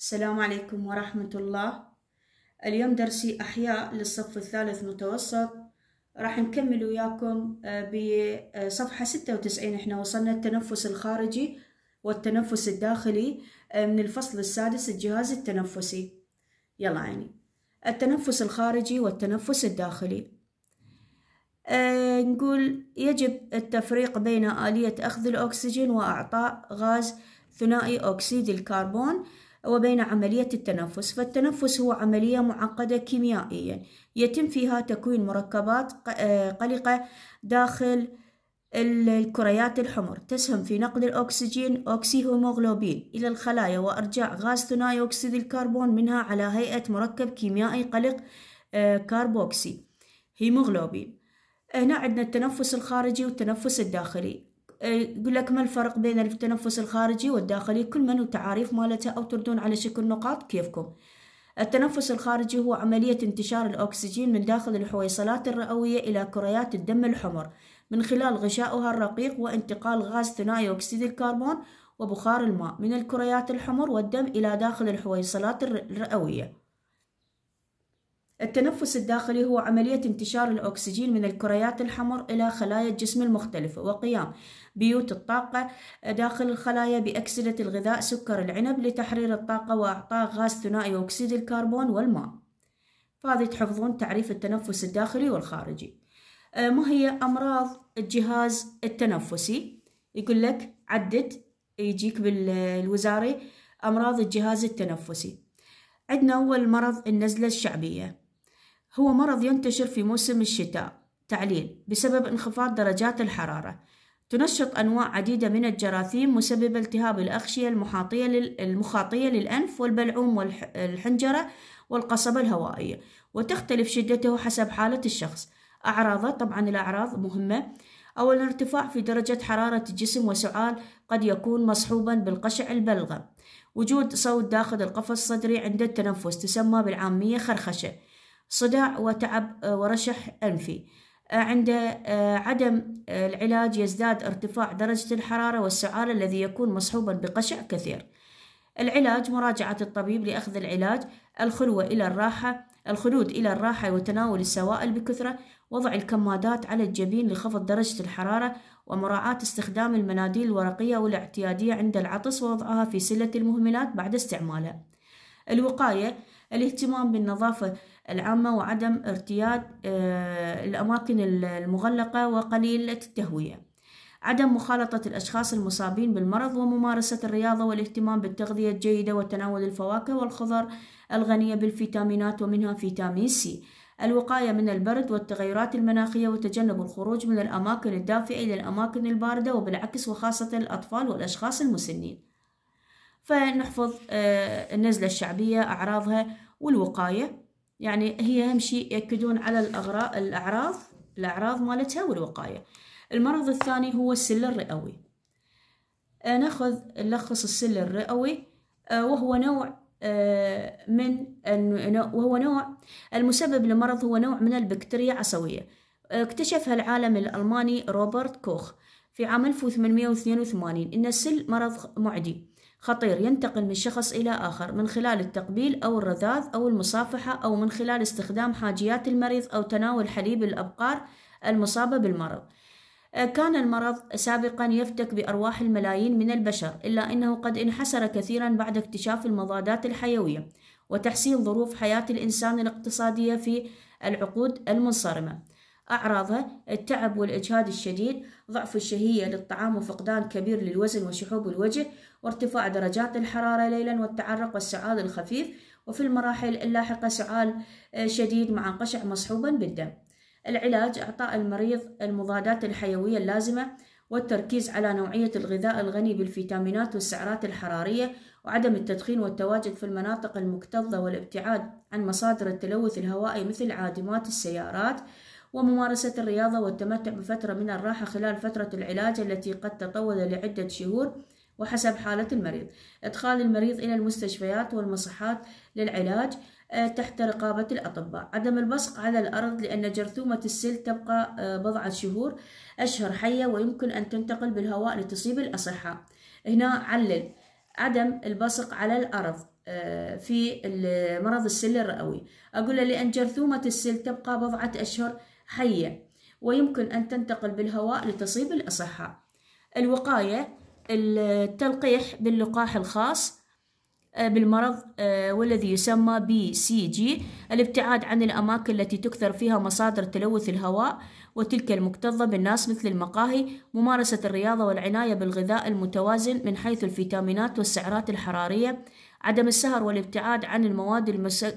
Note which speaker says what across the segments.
Speaker 1: السلام عليكم ورحمة الله اليوم درسي أحياء للصف الثالث متوسط راح نكمل وياكم آه، بصفحة ستة وتسعين احنا وصلنا التنفس الخارجي والتنفس الداخلي آه، من الفصل السادس الجهاز التنفسي يلا عيني التنفس الخارجي والتنفس الداخلي أه نقول يجب التفريق بين آلية أخذ الأكسجين وأعطاء غاز ثنائي أكسيد الكربون وبين عملية التنفس فالتنفس هو عملية معقدة كيميائيا يتم فيها تكوين مركبات آه، قلقة داخل الكريات الحمر تسهم في نقل الأكسجين أوكسيهوموغلوبين إلى الخلايا وإرجاع غاز ثنائي أكسيد الكربون منها على هيئة مركب كيميائي قلق آه، كاربوكسي هيموغلوبين هنا عندنا التنفس الخارجي والتنفس الداخلي يقول لك ما الفرق بين التنفس الخارجي والداخلي كل من تعاريف مالته أو تردون على شكل نقاط كيفكم التنفس الخارجي هو عملية انتشار الأكسجين من داخل الحويصلات الرئوية إلى كريات الدم الحمر من خلال غشاؤها الرقيق وانتقال غاز ثنائي أكسيد الكربون وبخار الماء من الكريات الحمر والدم إلى داخل الحويصلات الرئوية التنفس الداخلي هو عملية انتشار الأكسجين من الكريات الحمر إلى خلايا الجسم المختلفة وقيام بيوت الطاقة داخل الخلايا بأكسدة الغذاء سكر العنب لتحرير الطاقة وإعطاء غاز ثنائي أكسيد الكربون والماء فهذه تحفظون تعريف التنفس الداخلي والخارجي آه، ما هي أمراض الجهاز التنفسي يقول لك عدد يجيك بالوزاري أمراض الجهاز التنفسي عندنا أول مرض النزلة الشعبية هو مرض ينتشر في موسم الشتاء تعليل بسبب انخفاض درجات الحرارة تنشط أنواع عديدة من الجراثيم مسببة التهاب الأغشية المحاطية المخاطية للأنف والبلعوم والحنجرة والقصبة الهوائية وتختلف شدته حسب حالة الشخص أعراضه طبعا الأعراض مهمة أولا ارتفاع في درجة حرارة الجسم وسعال قد يكون مصحوبا بالقشع البلغم وجود صوت داخل القفص الصدري عند التنفس تسمى بالعامية خرخشة صداع وتعب آه، ورشح أنفي آه، عند آه، عدم العلاج يزداد ارتفاع درجة الحرارة والسعال الذي يكون مصحوبا بقشع كثير العلاج مراجعة الطبيب لأخذ العلاج الخلوة إلى الراحة الخلود إلى الراحة وتناول السوائل بكثرة وضع الكمادات على الجبين لخفض درجة الحرارة ومراعاة استخدام المناديل الورقية والاعتيادية عند العطس ووضعها في سلة المهملات بعد استعمالها الوقاية الاهتمام بالنظافة العامة وعدم ارتياد آه، الأماكن المغلقة وقليلة التهوية عدم مخالطة الأشخاص المصابين بالمرض وممارسة الرياضة والاهتمام بالتغذية الجيدة وتناول الفواكه والخضر الغنية بالفيتامينات ومنها فيتامين سي الوقاية من البرد والتغيرات المناخية وتجنب الخروج من الأماكن الدافئة إلى الأماكن الباردة وبالعكس وخاصة الأطفال والأشخاص المسنين فنحفظ آه، النزلة الشعبية أعراضها والوقاية يعني هي أهم شيء يأكدون على الأغراض الأعراض الأعراض مالتها والوقاية المرض الثاني هو السل الرئوي آه، ناخذ نلخص السل الرئوي آه، وهو نوع من وهو نوع المسبب لمرض هو نوع من البكتيريا عصوية اكتشفها العالم الألماني روبرت كوخ في عام 1882 إن السل مرض معدي خطير ينتقل من شخص إلى آخر من خلال التقبيل أو الرذاذ أو المصافحة أو من خلال استخدام حاجيات المريض أو تناول حليب الأبقار المصابة بالمرض. آه، كان المرض سابقا يفتك بأرواح الملايين من البشر إلا أنه قد انحسر كثيرا بعد اكتشاف المضادات الحيوية وتحسين ظروف حياة الإنسان الاقتصادية في العقود المنصرمة أعراضها التعب والإجهاد الشديد ضعف الشهية للطعام وفقدان كبير للوزن وشحوب الوجه وارتفاع درجات الحرارة ليلا والتعرق والسعال الخفيف وفي المراحل اللاحقة سعال آه، شديد مع قشع مصحوبا بالدم العلاج إعطاء المريض المضادات الحيوية اللازمة والتركيز على نوعية الغذاء الغني بالفيتامينات والسعرات الحرارية وعدم التدخين والتواجد في المناطق المكتظة والابتعاد عن مصادر التلوث الهوائي مثل عادمات السيارات وممارسة الرياضة والتمتع بفترة من الراحة خلال فترة العلاج التي قد تطول لعدة شهور وحسب حالة المريض إدخال المريض إلى المستشفيات والمصحات للعلاج آه، تحت رقابة الأطباء عدم البصق على الأرض لأن جرثومة السل تبقى آه، بضعة شهور أشهر حية ويمكن أن تنتقل بالهواء لتصيب الأصحاء هنا علل عدم البصق على الأرض آه، في مرض السل الرئوي أقول لأن جرثومة السل تبقى بضعة أشهر حية ويمكن أن تنتقل بالهواء لتصيب الأصحاء الوقاية التلقيح باللقاح الخاص آه، بالمرض آه، والذي يسمى بي سي جي الابتعاد عن الأماكن التي تكثر فيها مصادر تلوث الهواء وتلك المكتظة بالناس مثل المقاهي ممارسة الرياضة والعناية بالغذاء المتوازن من حيث الفيتامينات والسعرات الحرارية عدم السهر والابتعاد عن المواد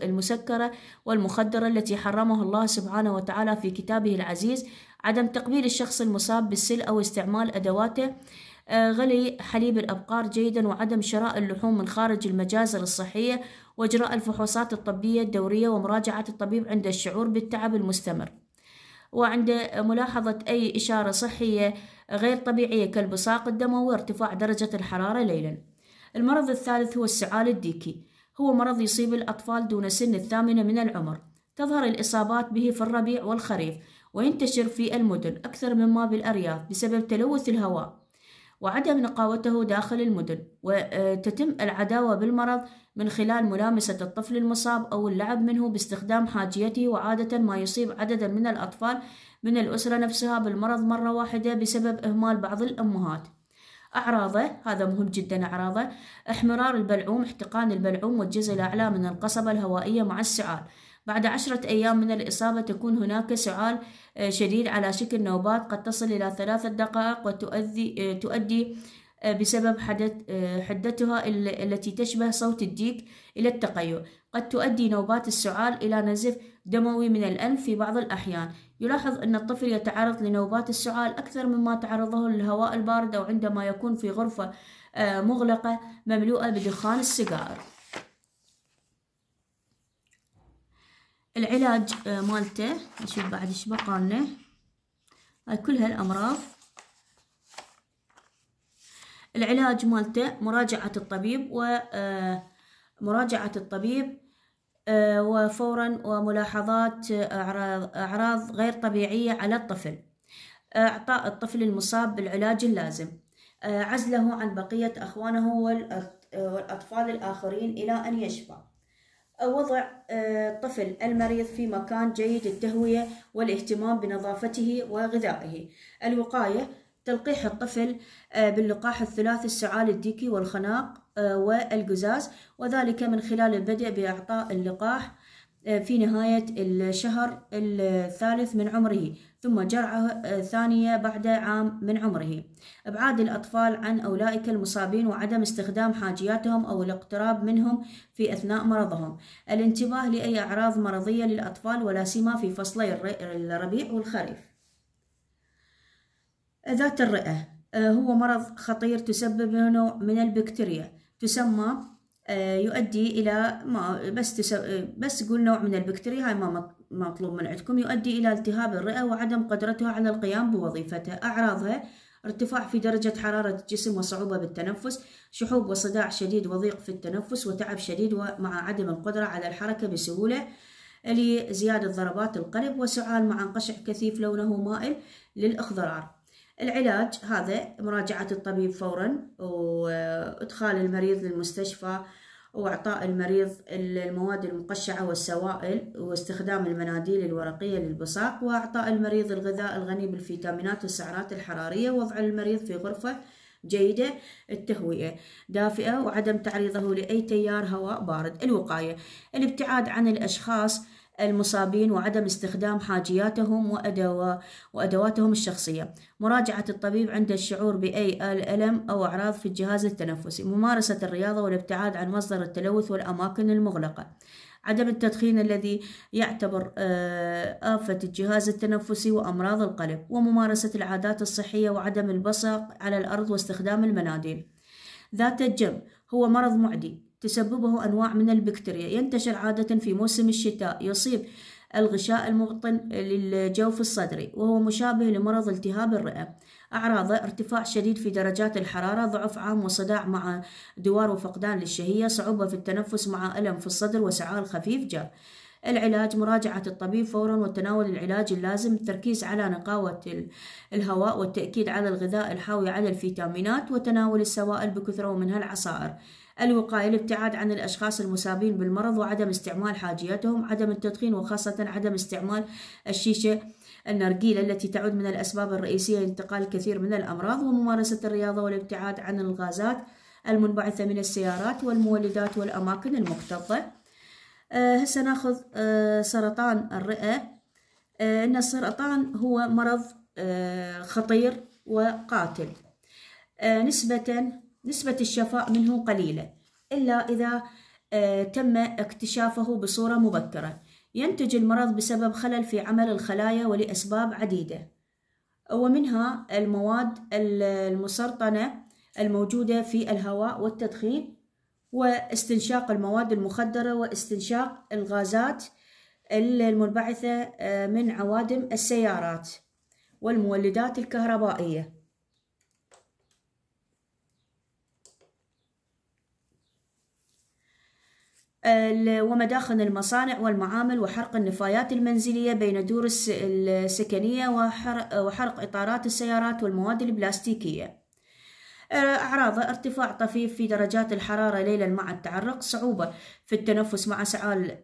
Speaker 1: المسكرة والمخدرة التي حرمها الله سبحانه وتعالى في كتابه العزيز عدم تقبيل الشخص المصاب بالسل أو استعمال أدواته آه، غلي حليب الأبقار جيدا وعدم شراء اللحوم من خارج المجازر الصحية وإجراء الفحوصات الطبية الدورية ومراجعة الطبيب عند الشعور بالتعب المستمر وعند ملاحظة أي إشارة صحية غير طبيعية كالبصاق الدموي وارتفاع درجة الحرارة ليلاً المرض الثالث هو السعال الديكي هو مرض يصيب الأطفال دون سن الثامنة من العمر تظهر الإصابات به في الربيع والخريف وينتشر في المدن أكثر مما بالأرياف بسبب تلوث الهواء وعدم نقاوته داخل المدن وتتم آه، العداوة بالمرض من خلال ملامسة الطفل المصاب أو اللعب منه باستخدام حاجيته وعادة ما يصيب عددا من الأطفال من الأسرة نفسها بالمرض مرة واحدة بسبب إهمال بعض الأمهات أعراضه هذا مهم جدا أعراضه احمرار البلعوم احتقان البلعوم والجزء الأعلى من القصبة الهوائية مع السعال بعد عشرة أيام من الإصابة تكون هناك سعال آه، شديد على شكل نوبات قد تصل إلى ثلاثة دقائق وتؤدي آه، تؤدي بسبب حدتها التي تشبه صوت الديك إلى التقيؤ قد تؤدي نوبات السعال إلى نزف دموي من الأنف في بعض الأحيان يلاحظ أن الطفل يتعرض لنوبات السعال أكثر مما تعرضه للهواء البارد أو عندما يكون في غرفة آه، مغلقة مملوءة بدخان السجائر العلاج آه، مالته نشوف بعد ايش بقالنا هاي كل هالأمراض العلاج مالته مراجعة الطبيب ومراجعة آه، الطبيب آه، وفورا وملاحظات آه، أعراض غير طبيعية على الطفل إعطاء الطفل المصاب بالعلاج اللازم عزله عن بقية أخوانه والأطفال الآخرين إلى أن يشفى وضع الطفل المريض في مكان جيد التهوية والاهتمام بنظافته وغذائه الوقاية تلقيح الطفل آه، باللقاح الثلاثي السعال الديكي والخناق آه، والقزاز وذلك من خلال البدء بإعطاء اللقاح آه، في نهاية الشهر الثالث من عمره ثم جرعة ثانية بعد عام من عمره إبعاد الأطفال عن أولئك المصابين وعدم استخدام حاجياتهم أو الاقتراب منهم في أثناء مرضهم الانتباه لأي أعراض مرضية للأطفال ولا سيما في فصلي الربيع والخريف ذات الرئة آه، هو مرض خطير تسببه نوع من البكتيريا تسمى آه، يؤدي إلى ما بس تسب... آه، بس قول نوع من البكتيريا هاي ما مطلوب من عندكم يؤدي إلى التهاب الرئة وعدم قدرتها على القيام بوظيفتها أعراضها ارتفاع في درجة حرارة الجسم وصعوبة بالتنفس شحوب وصداع شديد وضيق في التنفس وتعب شديد ومع عدم القدرة على الحركة بسهولة لزيادة ضربات القلب وسعال مع قشع كثيف لونه مائل للإخضرار العلاج هذا مراجعة الطبيب فورا وإدخال المريض للمستشفى وإعطاء المريض المواد المقشعة والسوائل واستخدام المناديل الورقية للبصاق وإعطاء المريض الغذاء الغني بالفيتامينات والسعرات الحرارية ووضع المريض في غرفة جيدة التهوية دافئة وعدم تعريضه لأي تيار هواء بارد الوقاية الابتعاد عن الأشخاص المصابين وعدم استخدام حاجياتهم وأدواتهم الشخصية مراجعة الطبيب عند الشعور بأي ألم أو أعراض في الجهاز التنفسي ممارسة الرياضة والابتعاد عن مصدر التلوث والأماكن المغلقة عدم التدخين الذي يعتبر آه، آفة الجهاز التنفسي وأمراض القلب وممارسة العادات الصحية وعدم البصق على الأرض واستخدام المناديل ذات الجم هو مرض معدي تسببه أنواع من البكتيريا ينتشر عادة في موسم الشتاء يصيب الغشاء المبطن للجوف الصدري وهو مشابه لمرض التهاب الرئة أعراضه ارتفاع شديد في درجات الحرارة ضعف عام وصداع مع دوار وفقدان للشهية صعوبة في التنفس مع ألم في الصدر وسعال خفيف جاف العلاج مراجعة الطبيب فورا وتناول العلاج اللازم التركيز على نقاوة الهواء والتأكيد على الغذاء الحاوي على الفيتامينات وتناول السوائل بكثرة ومنها العصائر الوقاية الابتعاد عن الأشخاص المصابين بالمرض وعدم استعمال حاجيتهم عدم التدخين وخاصة عدم استعمال الشيشة النرجيلة التي تعد من الأسباب الرئيسية لانتقال الكثير من الأمراض وممارسة الرياضة والابتعاد عن الغازات المنبعثة من السيارات والمولدات والأماكن المكتظة آه، هسه ناخذ آه، سرطان الرئة آه، أن السرطان هو مرض خطير وقاتل نسبة نسبة الشفاء منه قليلة إلا إذا آه، تم اكتشافه بصورة مبكرة ينتج المرض بسبب خلل في عمل الخلايا ولأسباب عديدة ومنها المواد المسرطنة الموجودة في الهواء والتدخين واستنشاق المواد المخدرة واستنشاق الغازات المنبعثة آه، من عوادم السيارات والمولدات الكهربائية ومداخن المصانع والمعامل وحرق النفايات المنزلية بين دور السكنية وحرق إطارات السيارات والمواد البلاستيكية أعراضه ارتفاع طفيف في درجات الحرارة ليلا مع التعرق صعوبة في التنفس مع سعال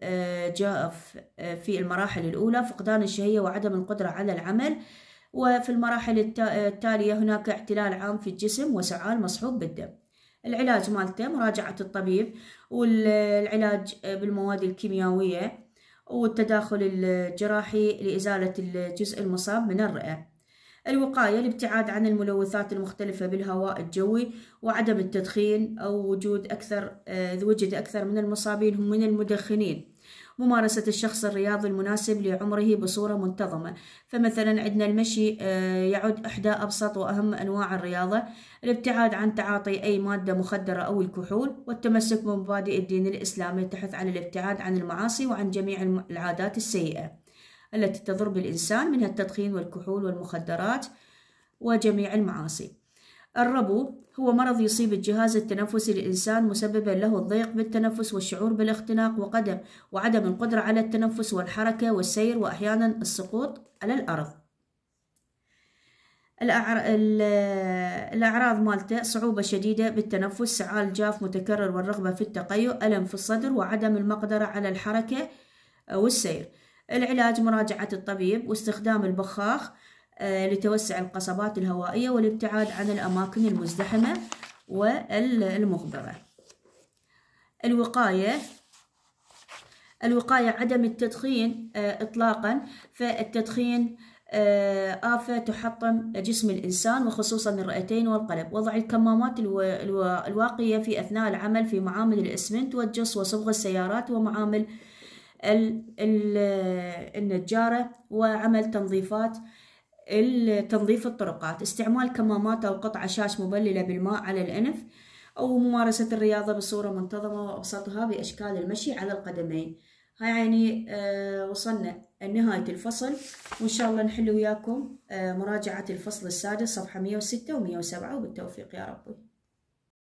Speaker 1: جاف في المراحل الأولى فقدان الشهية وعدم القدرة على العمل وفي المراحل التالية هناك اعتلال عام في الجسم وسعال مصحوب بالدم العلاج مالته مراجعة الطبيب والعلاج بالمواد الكيميائية والتداخل الجراحي لإزالة الجزء المصاب من الرئة الوقاية الابتعاد عن الملوثات المختلفة بالهواء الجوي وعدم التدخين أو وجود أكثر آه، وجد أكثر من المصابين هم من المدخنين ممارسة الشخص الرياضي المناسب لعمره بصورة منتظمة فمثلا عندنا المشي آه، يعد إحدى أبسط وأهم أنواع الرياضة الابتعاد عن تعاطي أي مادة مخدرة أو الكحول والتمسك بمبادئ الدين الإسلامي تحث على الابتعاد عن المعاصي وعن جميع العادات السيئة التي تضر بالإنسان منها التدخين والكحول والمخدرات وجميع المعاصي الربو هو مرض يصيب الجهاز التنفسي للإنسان مسببا له الضيق بالتنفس والشعور بالاختناق وقدم وعدم القدرة على التنفس والحركة والسير وأحيانا السقوط على الأرض الأعراض مالته صعوبة شديدة بالتنفس سعال جاف متكرر والرغبة في التقيؤ ألم في الصدر وعدم المقدرة على الحركة والسير العلاج مراجعة الطبيب واستخدام البخاخ آه، لتوسع القصبات الهوائية والابتعاد عن الأماكن المزدحمة والمغبرة الوقاية الوقاية عدم التدخين آه، إطلاقا فالتدخين آه، آفة تحطم جسم الإنسان وخصوصا الرئتين والقلب وضع الكمامات الواقية في أثناء العمل في معامل الإسمنت والجص وصبغ السيارات ومعامل النجارة وعمل تنظيفات تنظيف الطرقات استعمال كمامات أو قطع شاش مبللة بالماء على الأنف أو ممارسة الرياضة بصورة منتظمة وأبسطها بأشكال المشي على القدمين هاي يعني آه، وصلنا نهاية الفصل وإن شاء الله نحل وياكم آه، مراجعة الفصل السادس صفحة 106 و 107 وبالتوفيق يا ربي